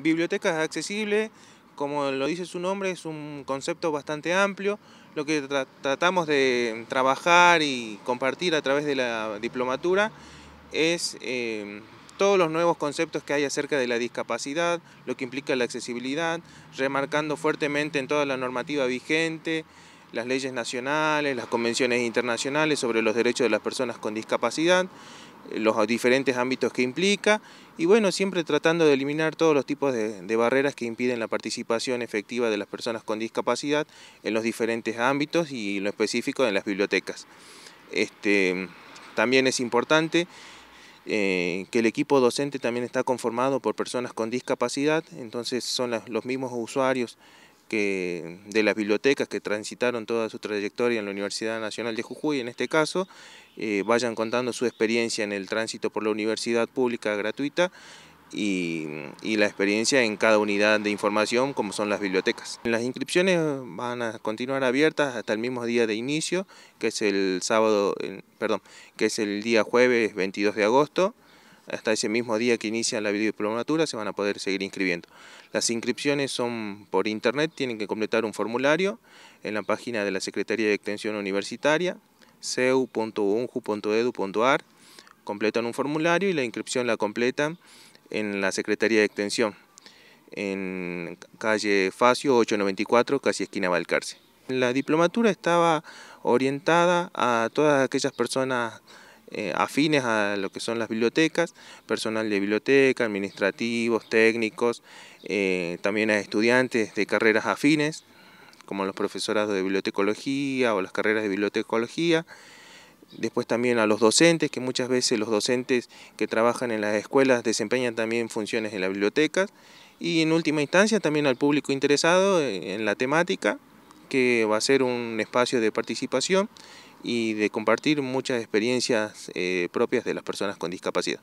Bibliotecas Accesible, como lo dice su nombre, es un concepto bastante amplio. Lo que tratamos de trabajar y compartir a través de la diplomatura es em, todos los nuevos conceptos que hay acerca de la discapacidad, lo que implica la accesibilidad, remarcando fuertemente en toda la normativa vigente, las leyes nacionales, las convenciones internacionales sobre los derechos de las personas con discapacidad. Eh, los diferentes ámbitos que implica y bueno, siempre tratando de eliminar todos los tipos de, barreras que impiden la participación efectiva de las personas con discapacidad en los diferentes ámbitos y lo específico en las bibliotecas. Este, también es importante eh, que el equipo docente también está conformado por personas con discapacidad, entonces son los mismos usuarios que, de las bibliotecas que transitaron toda su trayectoria en la Universidad Nacional de Jujuy, en este caso, eh, vayan contando su experiencia en el tránsito por la universidad pública gratuita y, y, la experiencia en cada unidad de información como son las bibliotecas. Las inscripciones van a continuar abiertas hasta el mismo día de inicio, que es el sábado, perdón, que es el día jueves 22 de agosto hasta ese mismo día que inician la videodiplomatura se van a poder seguir inscribiendo. Las inscripciones son por internet, tienen que completar un formulario en la página de la Secretaría de Extensión Universitaria, ceu.unju.edu.ar, completan un formulario y la inscripción la completan en la Secretaría de Extensión, en calle Facio 894, casi esquina Valcarce. La diplomatura estaba orientada a todas aquellas personas eh, afines a lo que son las bibliotecas, personal de biblioteca, administrativos, técnicos, eh, también a estudiantes de carreras afines, como los profesorados de bibliotecología o las carreras de bibliotecología, después también a los docentes, que muchas veces los docentes que trabajan en las escuelas desempeñan también funciones en las bibliotecas, y en última instancia también al público interesado eh, en la temática, que va a ser un espacio de participación y de compartir muchas experiencias eh, propias de las personas con discapacidad.